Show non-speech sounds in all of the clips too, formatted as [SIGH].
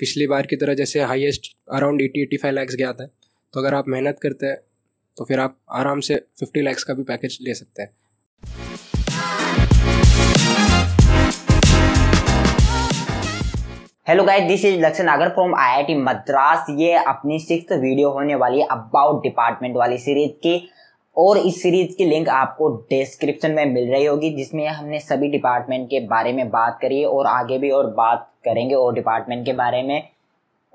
पिछली बार की तरह जैसे highest around eighty eighty five lakhs गया था तो अगर आप मेहनत करते हैं तो फिर आप आराम से फिफ्टी लैक्स का भी पैकेज ले सकते हैं हेलो गाइस दिस इज लक्षण नागर फ्रॉम आईआईटी मद्रास ये अपनी सिक्स वीडियो होने वाली है अबाउट डिपार्टमेंट वाली सीरीज की और इस सीरीज की लिंक आपको डिस्क्रिप्शन में मिल रही होगी जिसमें हमने सभी डिपार्टमेंट के बारे में बात करी है और आगे भी और बात करेंगे और डिपार्टमेंट के बारे में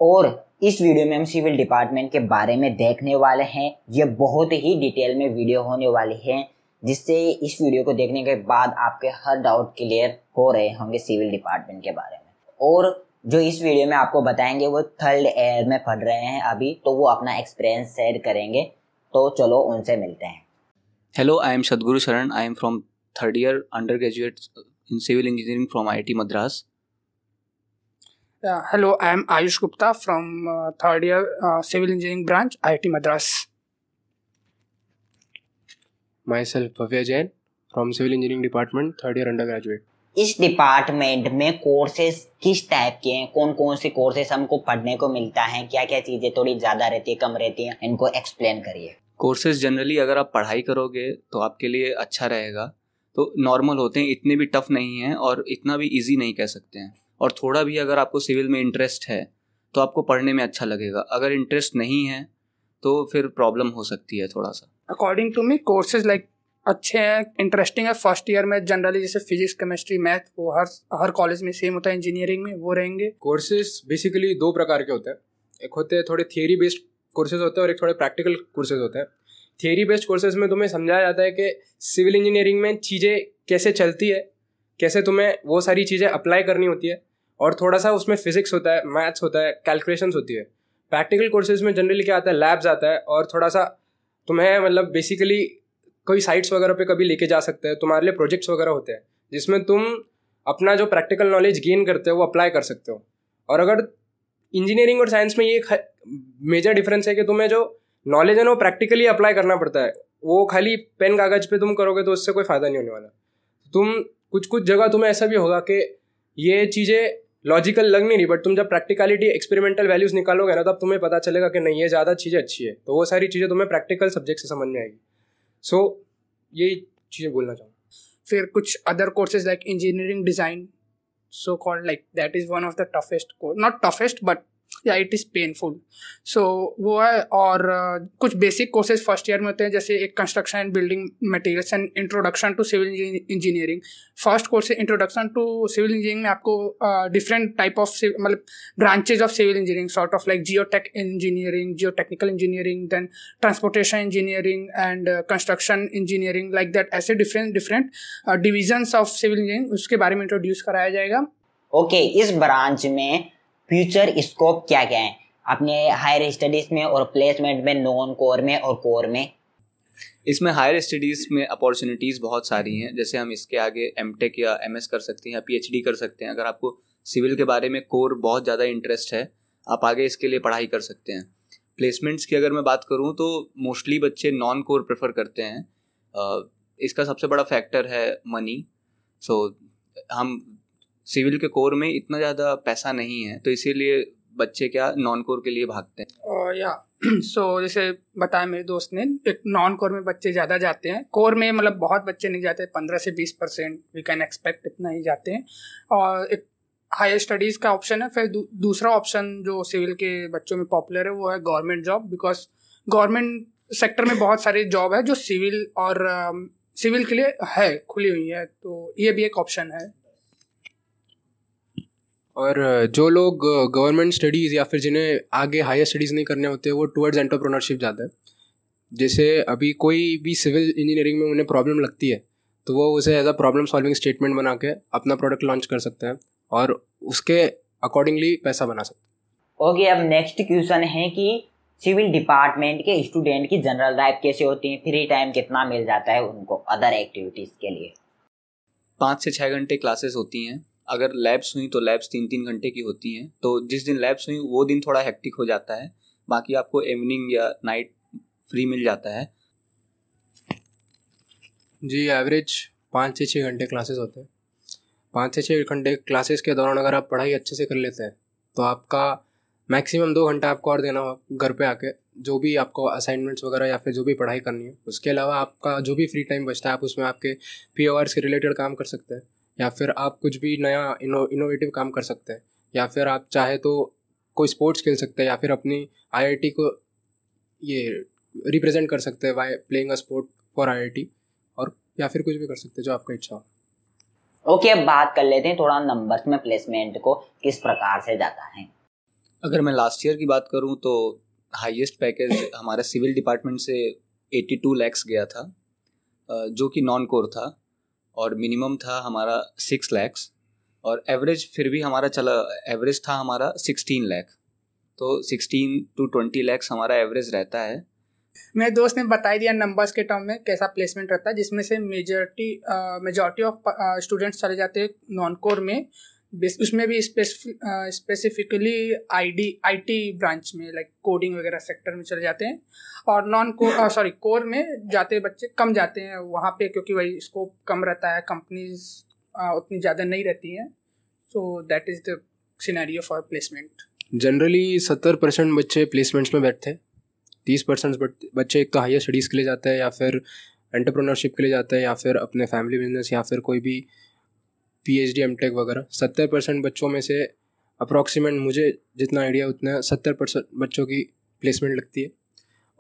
और इस वीडियो में हम सिविल डिपार्टमेंट के बारे में देखने वाले हैं ये बहुत ही डिटेल में वीडियो होने वाली है जिससे इस वीडियो को देखने के बाद आपके हर डाउट क्लियर हो रहे होंगे सिविल डिपार्टमेंट के बारे में और जो इस वीडियो में आपको बताएंगे वो थर्ड एयर में पढ़ रहे हैं अभी तो वो अपना एक्सपीरियंस शेयर करेंगे तो चलो उनसे मिलते हैं hello I am Sadguru Sharan I am from third year undergraduate in civil engineering from I Madras hello I am Ayush Gupta from third year civil engineering branch IIT Madras branch, सेल्फ Madras. Jain from civil engineering department third year undergraduate इस department में courses किस type के हैं कौन कौन से courses हमको पढ़ने को मिलता है क्या क्या चीजें थोड़ी ज्यादा रहती है कम रहती है इनको एक्सप्लेन करिए कोर्सेज जनरली अगर आप पढ़ाई करोगे तो आपके लिए अच्छा रहेगा तो नॉर्मल होते हैं इतने भी टफ नहीं है और इतना भी इजी नहीं कह सकते हैं और थोड़ा भी अगर आपको सिविल में इंटरेस्ट है तो आपको पढ़ने में अच्छा लगेगा अगर इंटरेस्ट नहीं है तो फिर प्रॉब्लम हो सकती है थोड़ा सा according to me courses like अच्छे हैं इंटरेस्टिंग है फर्स्ट ईयर में जनरली जैसे फिजिक्स केमिस्ट्री मैथ वो हर हर कॉलेज में सेम होता है इंजीनियरिंग में वो रहेंगे कोर्सेज बेसिकली दो प्रकार के होते हैं एक होते हैं थोड़े थियरी बेस्ड कोर्सेज होते हैं और एक थोड़े प्रैक्टिकल कोर्सेज होते हैं थियरी बेस्ड कोर्सेज में तुम्हें समझाया जाता है कि सिविल इंजीनियरिंग में चीज़ें कैसे चलती है कैसे तुम्हें वो सारी चीज़ें अप्लाई करनी होती है और थोड़ा सा उसमें फिजिक्स होता है मैथ्स होता है कैलकुलेशन होती है प्रैक्टिकल कोर्सेज में जनरली क्या आता है लैब्स आता है और थोड़ा सा तुम्हें मतलब बेसिकली कोई साइट्स वगैरह पे कभी लेके जा सकते हैं तुम्हारे लिए प्रोजेक्ट्स वगैरह होते हैं जिसमें तुम अपना जो प्रैक्टिकल नॉलेज गेन करते हो वो अप्लाई कर सकते हो और अगर इंजीनियरिंग और साइंस में ये एक मेजर डिफरेंस है कि तुम्हें जो नॉलेज है ना वो प्रैक्टिकली अप्लाई करना पड़ता है वो खाली पेन कागज़ पे तुम करोगे तो उससे कोई फ़ायदा नहीं होने वाला तुम कुछ कुछ जगह तुम्हें ऐसा भी होगा कि ये चीज़ें लॉजिकल लग नहीं रही बट तुम जब प्रैक्टिकलिटी एक्सपेरिमेंटल वैल्यूज निकालोगे ना तब तुम्हें पता चलेगा कि नहीं ये ज़्यादा चीज़ें अच्छी है तो वो सारी चीज़ें तुम्हें प्रैक्टिकल सब्जेक्ट से समझ में आएगी सो यही चीज़ें बोलना चाहूँगा फिर कुछ other courses like engineering design so called like that is one of the toughest course not toughest but yeah it is painful so वो है और uh, कुछ बेसिक कोर्सेज फर्स्ट ईयर में होते हैं जैसे एक construction and building materials and introduction to civil engineering first course है इंट्रोडक्शन टू सिविल इंजीनियरिंग में आपको डिफरेंट टाइप ऑफ मतलब branches of civil engineering sort of like geo tech engineering geo technical engineering then transportation engineering and construction engineering like that ऐसे different different divisions of civil engineering उसके बारे में introduce कराया जाएगा okay okay, इस branch में future scope क्या क्या है अपने हायर स्टडीज में और प्लेसमेंट में नॉन कोर में और कोर में इसमें हायर स्टडीज़ में अपॉर्चुनिटीज़ बहुत सारी हैं जैसे हम इसके आगे एम टेक या एम एस कर सकते हैं या पी कर सकते हैं अगर आपको सिविल के बारे में कोर बहुत ज़्यादा इंटरेस्ट है आप आगे इसके लिए पढ़ाई कर सकते हैं प्लेसमेंट्स की अगर मैं बात करूँ तो मोस्टली बच्चे नॉन कोर प्रेफर करते हैं इसका सबसे बड़ा फैक्टर है मनी सो हम सिविल के कोर में इतना ज़्यादा पैसा नहीं है तो इसीलिए बच्चे क्या नॉन कोर के लिए भागते हैं या सो [CLEARS THROAT] जैसे बताया मेरे दोस्त ने एक नॉन कोर में बच्चे ज़्यादा जाते हैं कोर में मतलब बहुत बच्चे नहीं जाते पंद्रह से बीस परसेंट वी कैन एक्सपेक्ट इतना ही जाते हैं और एक हायर स्टडीज़ का ऑप्शन है फिर दू, दूसरा ऑप्शन जो सिविल के बच्चों में पॉपुलर है वो है government job because government sector में बहुत सारे जॉब है जो सिविल और सिविल के लिए है खुली हुई है तो ये भी एक ऑप्शन है और जो लोग गवर्नमेंट स्टडीज़ या फिर जिन्हें आगे हायर स्टडीज़ नहीं करने होते वो टूवर्ड्स एंटरप्रोनरशिप जाते हैं जैसे अभी कोई भी सिविल इंजीनियरिंग में उन्हें प्रॉब्लम लगती है तो वो उसे as a problem solving statement बना के अपना प्रोडक्ट लॉन्च कर सकते हैं और उसके अकॉर्डिंगली पैसा बना सकते हैं ओके अब नेक्स्ट क्वेश्चन है कि सिविल डिपार्टमेंट के स्टूडेंट की जनरल लाइफ कैसे होती है फ्री टाइम कितना मिल जाता है उनको अदर एक्टिविटीज़ के लिए पाँच से छः घंटे क्लासेस होती हैं अगर लैब्स हुई तो लैब्स तीन तीन घंटे की होती हैं तो जिस दिन लैब्स हुई वो दिन थोड़ा हेक्टिक हो जाता है बाकी आपको इवनिंग या नाइट फ्री मिल जाता है जी एवरेज पाँच से छः घंटे क्लासेस होते हैं पाँच से छः घंटे क्लासेस के दौरान अगर आप पढ़ाई अच्छे से कर लेते हैं तो आपका मैक्सिमम दो घंटा आपको और देना हो घर पे आके जो भी आपको असाइनमेंट्स वगैरह या फिर जो भी पढ़ाई करनी है उसके अलावा आपका जो भी फ्री टाइम बचता है आप उसमें आपके पी आवर्स के रिलेटेड काम कर सकते हैं या फिर आप कुछ भी नया इनो इनोवेटिव काम कर सकते हैं या फिर आप चाहे तो कोई स्पोर्ट्स खेल सकते हैं या फिर अपनी आई को ये रिप्रेजेंट कर सकते हैं by playing a sport for I और या फिर कुछ भी कर सकते हैं जो आपका इच्छा हो ओके okay, अब बात कर लेते हैं थोड़ा नंबर्स में प्लेसमेंट को किस प्रकार से जाता है अगर मैं लास्ट ईयर की बात करूं तो हाईएस्ट पैकेज हमारा सिविल डिपार्टमेंट से 82 टू लैक्स गया था जो कि नॉन कोर था और मिनिमम था हमारा सिक्स लैक्स और एवरेज फिर भी हमारा चला एवरेज था हमारा सिक्सटीन लैख तो सिक्सटीन टू ट्वेंटी लैक्स हमारा एवरेज रहता है मेरे दोस्त ने बताई दिया नंबर्स के टर्म में कैसा प्लेसमेंट रहता है जिसमें से मेजोरिटी मेजोरिटी ऑफ स्टूडेंट्स चले जाते हैं नॉन कोर में उसमें भी स्पेसिफिकली आईडी आईटी ब्रांच में लाइक कोडिंग वगैरह सेक्टर में चले जाते हैं और नॉन को सॉरी कोर में जाते बच्चे कम जाते हैं वहाँ पे क्योंकि वही स्कोप कम रहता है कंपनीज उतनी ज़्यादा नहीं रहती हैं so that is the scenario for placement generally सत्तर परसेंट बच्चे प्लेसमेंट्स में बैठते हैं तीस परसेंट बच्चे एक तो हायर स्टडीज़ के लिए जाते हैं या फिर एंटरप्रोनरशिप के लिए जाते हैं या फिर अपने फैमिली बिजनेस या फिर कोई भी P H D M tech वगैरह सत्तर परसेंट बच्चों में से अप्रॉक्सीमेट मुझे जितना आइडिया उतना सत्तर परसेंट बच्चों की प्लेसमेंट लगती है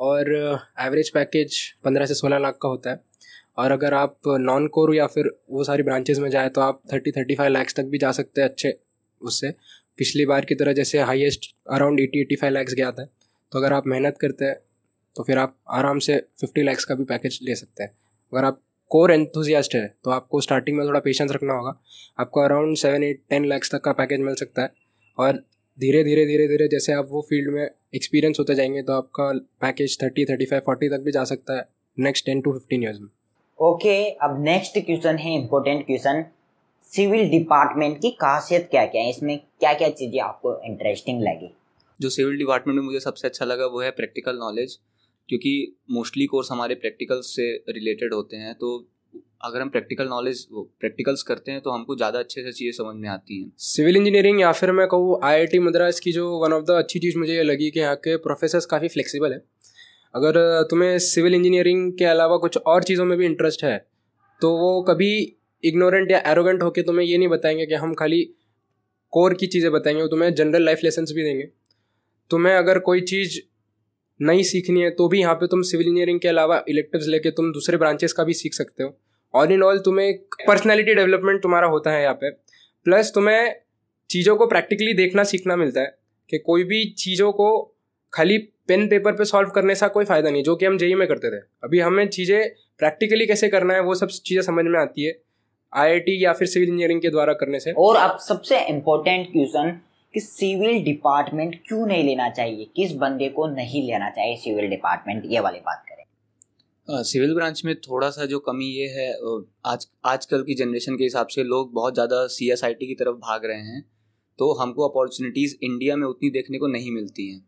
और एवरेज uh, पैकेज पंद्रह से सोलह लाख का होता है और अगर आप नॉन कोर या फिर वो सारी ब्रांचेज में जाए तो आप थर्टी थर्टी फाइव लैक्स तक भी जा सकते हैं अच्छे उससे पिछली बार की तरह जैसे highest around eighty eighty five lakhs गया था तो अगर आप मेहनत करते हैं तो फिर आप आराम से फिफ्टी लैक्स का भी पैकेज ले सकते हैं अगर आप कोर एंथुजियास्ट है तो आपको स्टार्टिंग में थोड़ा पेशेंस रखना होगा आपको around seven eight ten lakhs तक का पैकेज मिल सकता है और धीरे धीरे धीरे धीरे जैसे आप वो फील्ड में एक्सपीरियंस होते जाएंगे तो आपका package thirty thirty five forty तक भी जा सकता है next ten to fifteen years में ओके okay, अब नेक्स्ट क्वेश्चन है इम्पोर्टेंट क्वेश्चन सिविल डिपार्टमेंट की खासियत क्या क्या है इसमें क्या क्या चीज़ें आपको इंटरेस्टिंग लगी जो सिविल डिपार्टमेंट में मुझे सबसे अच्छा लगा वो है प्रैक्टिकल नॉलेज क्योंकि मोस्टली कोर्स हमारे प्रैक्टिकल्स से रिलेटेड होते हैं तो अगर हम प्रैक्टिकल नॉलेज प्रैक्टिकल्स करते हैं तो हमको ज़्यादा अच्छे से चीज़ें समझ में आती हैं सिविल इंजीनियरिंग या फिर मैं कहूँ आई मद्रास की जो वन ऑफ द अच्छी चीज़ मुझे ये लगी कि यहाँ के प्रोफेसर काफ़ी फ्लेक्सिबल है अगर तुम्हें सिविल इंजीनियरिंग के अलावा कुछ और चीज़ों में भी इंटरेस्ट है तो वो कभी इग्नोरेंट या एरोगेंट होकर तुम्हें ये नहीं बताएंगे कि हम खाली कोर की चीज़ें बताएंगे वो तुम्हें जनरल लाइफ लेसन भी देंगे तुम्हें अगर कोई चीज़ नहीं सीखनी है तो भी यहाँ पे तुम सिविल इंजीनियरिंग के अलावा इलेक्टिव लेके तुम दूसरे ब्रांचेस का भी सीख सकते हो ऑल इन ऑल तुम्हें पर्सनैलिटी डेवलपमेंट तुम्हारा होता है यहाँ पे प्लस तुम्हें चीज़ों को प्रैक्टिकली देखना सीखना मिलता है कि कोई भी चीज़ों को खाली पेन पेपर पे सॉल्व करने से कोई फ़ायदा नहीं जो कि हम जेई में करते थे अभी हमें चीज़ें प्रैक्टिकली कैसे करना है वो सब चीज़ें समझ में आती है आईआईटी या फिर सिविल इंजीनियरिंग के द्वारा करने से और अब सबसे इम्पोर्टेंट क्वेश्चन कि सिविल डिपार्टमेंट क्यों नहीं लेना चाहिए किस बंदे को नहीं लेना चाहिए सिविल डिपार्टमेंट ये वाली बात करें सिविल ब्रांच में थोड़ा सा जो कमी ये है आज आजकल की जनरेशन के हिसाब से लोग बहुत ज़्यादा सी एस आई टी की तरफ भाग रहे हैं तो हमको अपॉर्चुनिटीज़ इंडिया में उतनी देखने को नहीं मिलती हैं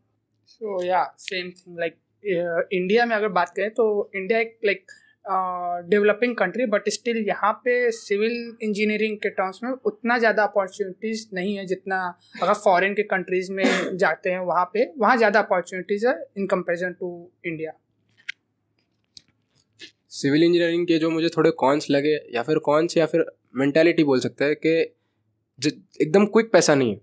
सो या सेम थिंग लाइक इंडिया में अगर बात करें तो इंडिया एक like like, developing country but still यहाँ पे सिविल इंजीनियरिंग के टर्म्स में उतना ज़्यादा अपॉर्चुनिटीज़ नहीं है जितना अगर फॉरेन के कंट्रीज़ में जाते हैं वहाँ पे वहाँ ज़्यादा अपॉर्चुनिटीज़ है in comparison to India civil engineering के जो मुझे थोड़े कॉन्स लगे या फिर कॉन्स या फिर मैंटेलिटी बोल सकते हैं कि एकदम क्विक पैसा नहीं है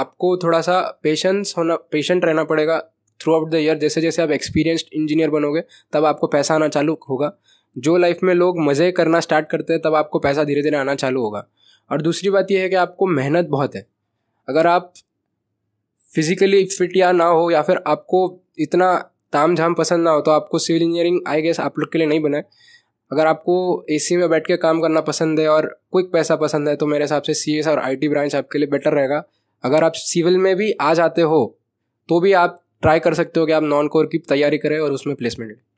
आपको थोड़ा सा पेशेंस होना पेशेंट रहना पड़ेगा थ्रू आउट द ईयर जैसे जैसे आप एक्सपीरियंस्ड इंजीनियर बनोगे तब आपको पैसा आना चालू होगा जो लाइफ में लोग मज़े करना स्टार्ट करते हैं तब आपको पैसा धीरे धीरे आना चालू होगा और दूसरी बात यह है कि आपको मेहनत बहुत है अगर आप फिज़िकली फिट या ना हो या फिर आपको इतना ताम झाम पसंद ना हो तो आपको सिविल इंजीनियरिंग आई गेस आप लोग के लिए नहीं बनाए अगर आपको एसी में बैठ के काम करना पसंद है और क्विक पैसा पसंद है तो मेरे हिसाब से सी और आई ब्रांच आपके लिए बेटर रहेगा अगर आप सिविल में भी आ जाते हो तो भी आप ट्राई कर सकते हो कि आप नॉन कोर की तैयारी करें और उसमें प्लेसमेंट लें